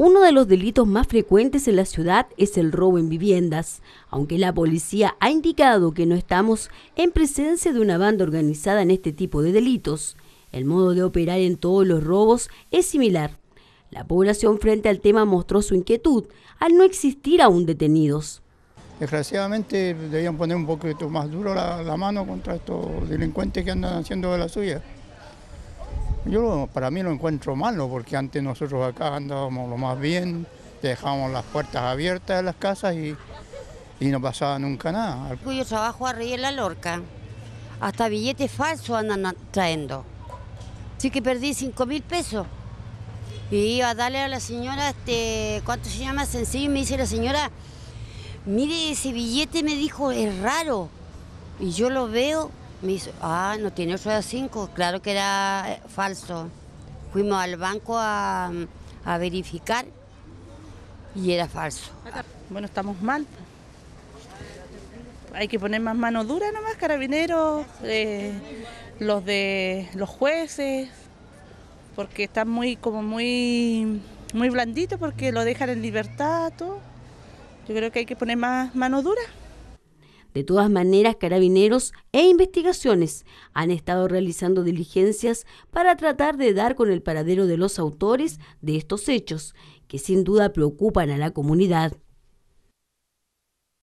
Uno de los delitos más frecuentes en la ciudad es el robo en viviendas. Aunque la policía ha indicado que no estamos en presencia de una banda organizada en este tipo de delitos, el modo de operar en todos los robos es similar. La población frente al tema mostró su inquietud al no existir aún detenidos. Desgraciadamente debían poner un poquito más duro la, mano contra estos delincuentes que andan haciendo de la suya. Yo para mí lo encuentro malo porque antes nosotros acá andábamos lo más bien, dejábamos las puertas abiertas de las casas y, y no pasaba nunca nada. Yo trabajo arriba en la Lorca, hasta billetes falsos andan trayendo. Así que perdí 5 mil pesos. Y iba a darle a la señora, este, ¿cuánto se llama? Sencillo, y me dice la señora, mire ese billete, me dijo, es raro. Y yo lo veo me ah, no tiene 8 de 5, claro que era eh, falso. Fuimos al banco a, verificar y era falso. Bueno, estamos mal. Hay que poner más mano dura nomás, carabineros, eh, los de los jueces, porque están muy como muy muy blanditos porque lo dejan en libertad todo. Yo creo que hay que poner más mano dura. De todas maneras, carabineros e investigaciones han estado realizando diligencias para tratar de dar con el paradero de los autores de estos hechos, que sin duda preocupan a la comunidad.